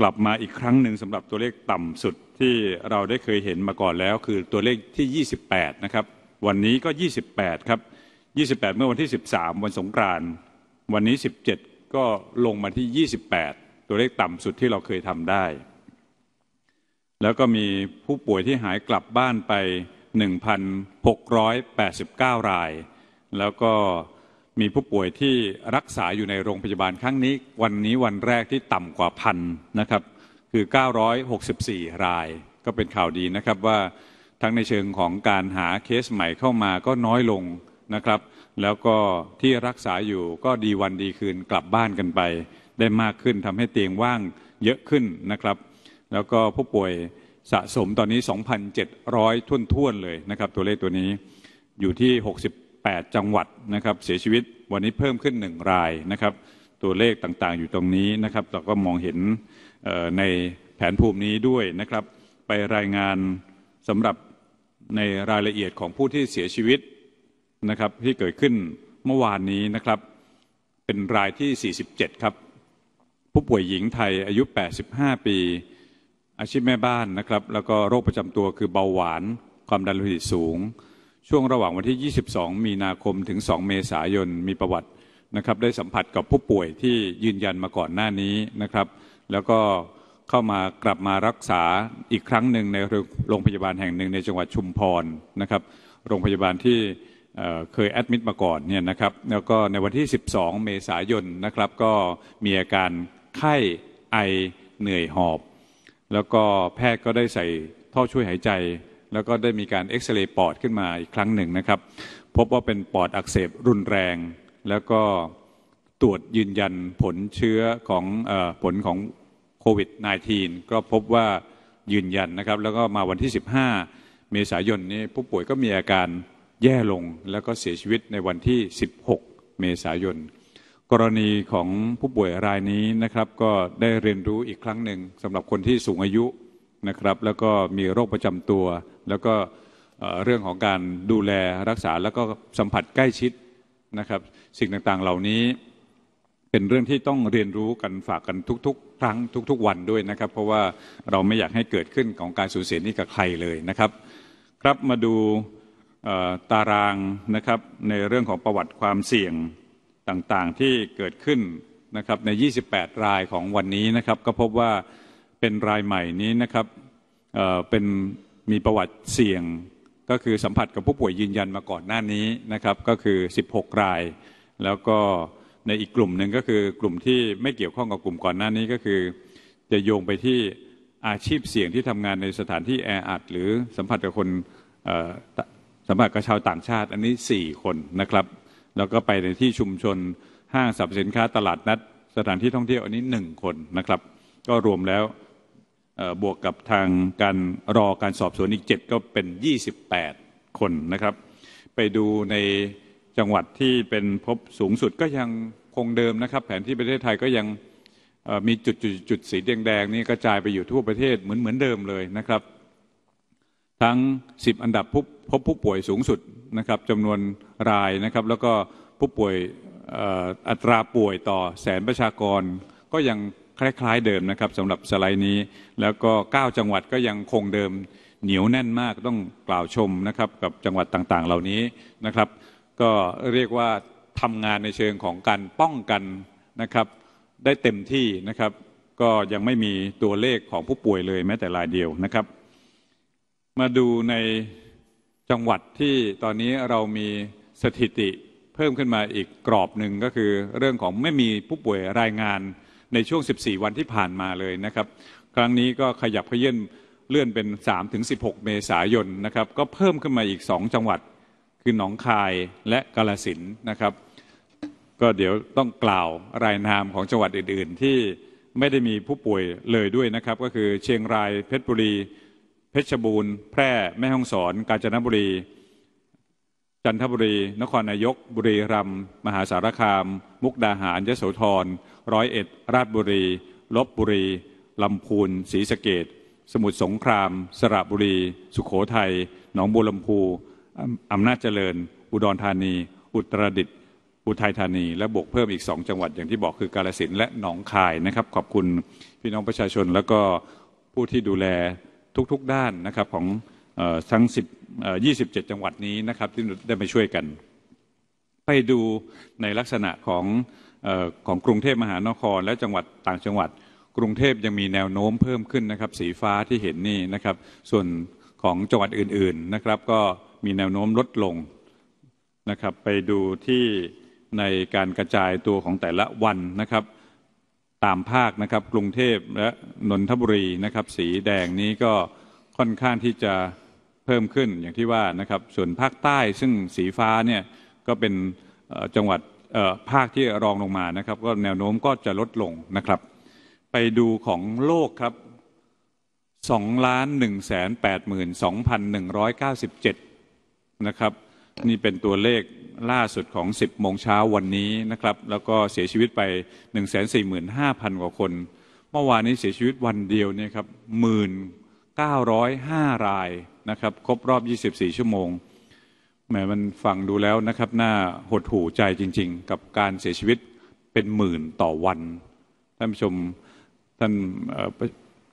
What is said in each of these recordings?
กลับมาอีกครั้งหนึ่งสำหรับตัวเลขต่ำสุดที่เราได้เคยเห็นมาก่อนแล้ว คือตัวเลขที่ 28 นะครับวันนี้ก็ 28 ครับ 28 เมื่อวันที่ 13 วันสงกรานต์วันนี้ 17 ก็ลงมาที่ 28 ตัวเลขต่ำสุดที่เราเคยทำได้แล้วก็มีผู้ป่วยที่หายกลับบ้านไป 1,689 ราย แล้วก็มีผู้ป่วยที่รักษาอยู่ในโรงพยาบาลครั้งนี้วันนี้วันแรกที่ต่ำกว่าพันนะครับคือ 964 รายก็เป็นข่าวดีนะครับว่าทั้งในเชิงของการหาเคสใหม่เข้ามาก็น้อยลงนะครับ แล้วก็ที่รักษาอยู่ก็ดีวันดีคืนกลับบ้านกันไป ได้มากขึ้นทำให้เตียงว่างเยอะขึ้นนะครับ แล้วก็ผู้ป่วยสะสมตอนนี้ 2,700ท้วนๆ เลยนะครับ ตัวเลขตัวนี้อยู่ที่ 60 8 จังหวัดนะครับเสียชีวิตวันนี้เพิ่มขึ้น 1 รายนะครับ ตัวเลขต่างๆอยู่ตรงนี้นะครับเราก็มองเห็นในแผนภูมินี้ด้วยนะครับ ไปรายงานสำหรับในรายละเอียดของผู้ที่เสียชีวิตนะครับที่เกิดขึ้นเมื่อวานนี้นะครับเป็นรายที่ 47 ครับ ผู้ป่วยหญิงไทยอายุ 85 ปีอาชีพแม่บ้านนะครับแล้วก็โรคประจำตัวคือเบาหวานความดันโลหิตสูงช่วงระหว่างวันที่ 22 มีนาคมถึง 2 เมษายน มีประวัตินะครับ ได้สัมผัสกับผู้ป่วยที่ยืนยันมาก่อนหน้านี้นะครับ แล้วก็เข้ามากลับมารักษาอีกครั้งหนึ่งในโรงพยาบาลแห่งหนึ่งในจังหวัดชุมพรนะครับ โรงพยาบาลที่เคยแอดมิดมาก่อนเนี่ยนะครับ แล้วก็ในวันที่ 12 เมษายนนะครับ ก็มีอาการไข้ไอเหนื่อยหอบ แล้วก็แพทย์ก็ได้ใส่ท่อช่วยหายใจแล้วก็ได้มีการเอ็กซเรย์ปอดขึ้นมาอีกครั้งหนึ่งนะครับ พบว่าเป็นปอดอักเสบรุนแรงแล้วก็ตรวจยืนยันผลเชื้อของอผลของโควิด -19 ก็พบว่ายืนยันนะครับ แล้วก็มาวันที่ 15เมษายนนี้ ผู้ป่วยก็มีอาการแย่ลง แล้วก็เสียชีวิตในวันที่ 16 เมษายนกรณีของผู้ป่วยรายนี้นะครับ ก็ได้เรียนรู้อีกครั้งหนึ่งสำหรับคนที่สูงอายุนะครับ แล้วก็มีโรคประจำตัวแล้วก็เรื่องของการดูแลรักษาแล้วก็สัมผัสใกล้ชิด นะครับ สิ่งต่างๆเหล่านี้เป็นเรื่องที่ต้องเรียนรู้กันฝากกันทุกๆครั้งทุก ๆ วันด้วยนะครับ เพราะว่าเราไม่อยากให้เกิดขึ้นของการสูญเสียนี้กับใครเลยนะครับครับมาดูตารางนะครับในเรื่องของประวัติความเสี่ยงต่างๆที่เกิดขึ้นนะครับใน 28 รายของวันนี้นะครับก็พบว่าเป็นรายใหม่นี้นะครับเเป็นมีประวัติเสี่ยงก็คือสัมผัสกับผู้ป่วยยืนยันมาก่อนหน้านี้นะครับ ก็คือ 16รายแล้วก็ในอีกกลุ่มหนึ่งก็คือกลุ่มที่ไม่เกี่ยวข้องกับกลุ่มก่อนหน้านี้ก็คือจะโยงไปที่อาชีพเสี่ยงที่ทำงานในสถานที่แออัด หรือสัมผัสกับคนสัมผัสกับชาวต่างชาติ อันนี้4คนนะครับแล้วก็ไปในที่ชุมชนห้างสรรพสินค้าตลาดนัดสถานที่ท่องเที่ยวอันนี้1คนนะครับ ก็รวมแล้วบวกกับทางการรอการสอบสวนอีก7ก็เป็น 28 คนนะครับ ไปดูในจังหวัดที่เป็นพบสูงสุดก็ยังคงเดิมนะครับ แผนที่ประเทศไทยก็ยังมีจุดจุดจุดสีแดงๆนี่กระจายไปอยู่ทั่วประเทศเหมือนเหมือนเดิมเลยนะครับ ทั้ง10อันดับพบพบผู้ป่วยสูงสุดนะครับจำนวนรายนะครับ แล้วก็ผู้ป่วยอัตราป่วยต่อแสนประชากรก็ยังคล้ายๆเดิมนะครับสำหรับสไลด์นี้แล้วก็ 9 จังหวัดก็ยังคงเดิมเหนียวแน่นมากต้องกล่าวชมนะครับ กับจังหวัดต่างๆเหล่านี้นะครับ ก็เรียกว่าทำงานในเชิงของการป้องกันนะครับได้เต็มที่นะครับ ก็ยังไม่มีตัวเลขของผู้ป่วยเลยแม้แต่รายเดียวนะครับ มาดูในจังหวัดที่ตอนนี้เรามีสถิติเพิ่มขึ้นมาอีกกรอบหนึ่งก็คือเรื่องของไม่มีผู้ป่วยรายงานในช่วง 14 วันที่ผ่านมาเลยนะครับ ครั้งนี้ก็ขยับเขยื่นเลื่อนเป็น 3-16 เมษายนนะครับ ก็เพิ่มขึ้นมาอีก 2 จังหวัดคือหนองคายและกาลสินนะครับ ก็เดี๋ยวต้องกล่าวรายนามของจังหวัดอื่น ๆที่ไม่ได้มีผู้ป่วยเลยด้วยนะครับ ก็คือเชียงราย เพชรบุรี เพชรบูรณ์ แพร่แม่ฮ่องสอน กาญจนบุรีจันทบุรี นครนายก บุรีรัมย์ มหาสารคาม มุกดาหารยโสธร ร้อยเอ็ด ราชบุรี ลบบุรี ลำพูน ศรีสะเกดสมุทรสงคราม สระบุรี สุขโขทัย หนองบัวลำพูอำนาจเจริญ อุดรธานี อุตรดิตถ์อุทัยธานี และบวกเพิ่มอีกสองจังหวัดอย่างที่บอกคือกาลสินและหนองคายนะครับขอบคุณพี่น้องประชาชนแล้วก็ผู้ที่ดูแลทุกๆด้านนะครับของทั้ง10 27 จังหวัดนี้นะครับที่ได้มาช่วยกัน ไปดูในลักษณะของของกรุงเทพมหานครและจังหวัดต่างจังหวัด กรุงเทพยังมีแนวโน้มเพิ่มขึ้นนะครับ สีฟ้าที่เห็นนี่ นะครับ ส่วนของจังหวัดอื่น ๆนะครับ ก็มีแนวโน้มลดลงนะครับ ไปดูที่ในการกระจายตัวของแต่ละวันนะครับ ตามภาคนะครับกรุงเทพและนนทบุรีนะครับ สีแดงนี้ก็ค่อนข้างที่จะพิ่ม ขึ้นอย่างที่ว่า นะ ครับ ส่วนภาคใต้ซึ่งสีฟ้า เนี่ย ก็เป็นจังหวัดภาคที่รองลงมา นะ ครับ ก็แนวโน้มก็จะลดลง นะ ครับ ไปดูของโลก ครับ2ล้าน1 8 2 1 9 7 นะ ครับ นี่ เป็นตัวเลขล่าสุดของ 10โมงเช้าวันนี้ นะ ครับ แล้วก็เสียชีวิตไป145,000กว่าคน เมื่อวานนี้เสียชีวิตวันเดียวเนี่ยครับหมื่น905รายนะครับ ครบรอบ 24 ชั่วโมงแหมมันฟังดูแล้วนะครับน่าหดหู่ใจจริงๆ กับการเสียชีวิตเป็นหมื่นต่อวัน ท่านผู้ชม ท่าน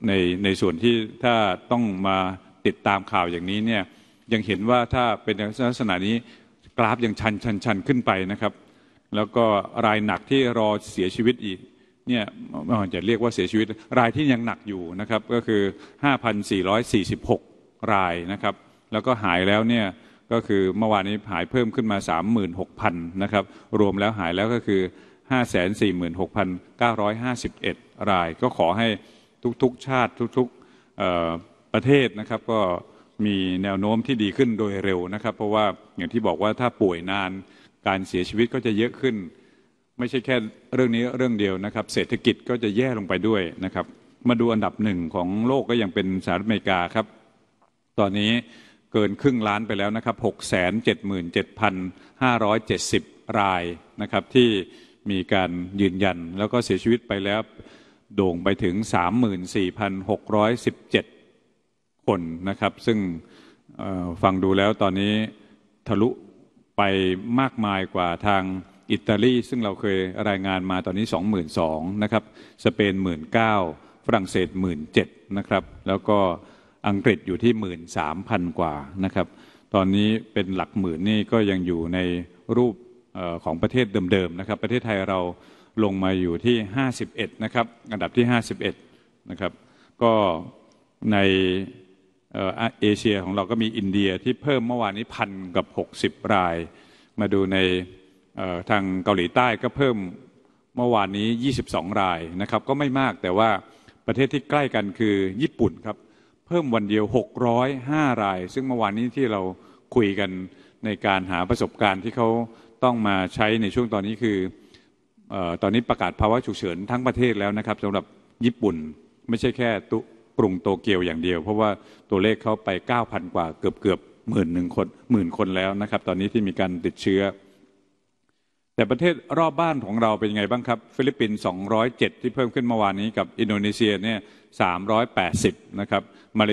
ในในส่วนที่ถ้าต้องมาติดตามข่าวอย่างนี้เนี่ย ยังเห็นว่าถ้าเป็นลักษณะนี้กราฟยังชันชันชันขึ้นไปนะครับ แล้วก็รายหนักที่รอเสียชีวิตอีกเนี่ยจะเรียกว่าเสียชีวิตรายที่ยังหนักอยู่นะครับก็คือ 5,446 รายนะครับแล้วก็หายแล้ว เนี่ย ก็คือเมื่อวานนี้หายเพิ่มขึ้นมา 36,000นะครับรวมแล้วหายแล้วก็คือ 546,951 ราย ก็ขอให้ทุกๆชาติทุกๆประเทศนะครับก็มีแนวโน้มที่ดีขึ้นโดยเร็วนะครับเพราะว่าอย่างที่บอกว่าถ้าป่วยนานการเสียชีวิตก็จะเยอะขึ้นไม่ใช่แค่เรื่องนี้เรื่องเดียวนะครับ เศรษฐกิจก็จะแย่ลงไปด้วยนะครับ มาดูอันดับหนึ่งของโลกก็ยังเป็นสหรัฐอเมริกาครับ ตอนนี้เกินครึ่งล้านไปแล้วนะครับ6 7 7 5 7 0 รายนะครับ ที่มีการยืนยัน แล้วก็เสียชีวิตไปแล้ว โด่งไปถึง 34,617 คนนะครับ ซึ่งฟังดูแล้วตอนนี้ทะลุไปมากมายกว่าทางอิตาลีซึ่งเราเคยรายงานมาตอนนี้ 22,000นะครับ สเปน 19,000ฝรั่งเศส17,000นะครับ แล้วก็อังกฤษอยู่ที่ 13,000 กว่า นะครับ ตอนนี้เป็นหลักหมื่นนี่ก็ยังอยู่ในรูปของประเทศเดิมๆ นะครับ ประเทศไทยเราลงมาอยู่ที่ 51 นะครับ อันดับที่ 51 นะครับ ก็ในเอเชียของเราก็มีอินเดียที่เพิ่มเมื่อวานนี้พันกับ 60 ราย มาดูในทางเกาหลีใต้ก็เพิ่มเมื่อวานนี้ 22 รายนะครับ ก็ไม่มากแต่ว่าประเทศที่ใกล้กันคือญี่ปุ่นครับ เพิ่มวันเดียว605ราย ซึ่งเมื่อวานนี้ที่เราคุยกันในการหาประสบการณ์ที่เขาต้องมาใช้ในช่วงตอนนี้คืออตอนนี้ประกาศภาวะฉุกเฉินทั้งประเทศแล้วนะครับสำหรับญี่ปุ่นไม่ใช่แค่ตุกรุงโตเกียวอย่างเดียว เพราะว่าตัวเลขเขาไป9,000 กว่าเกือบเกือบหมื่นหนึ่งคนหมื่นคนแล้วนะครับตอนนี้ที่มีการติดเชื้อแต่ประเทศรอบบ้านของเราเป็นยังไงบ้างครับ ฟิลิปปินส์207 ที่เพิ่มขึ้นเมื่อวานนี้กับอินโดนีเซียเนี่ย 380 นะครับมาเล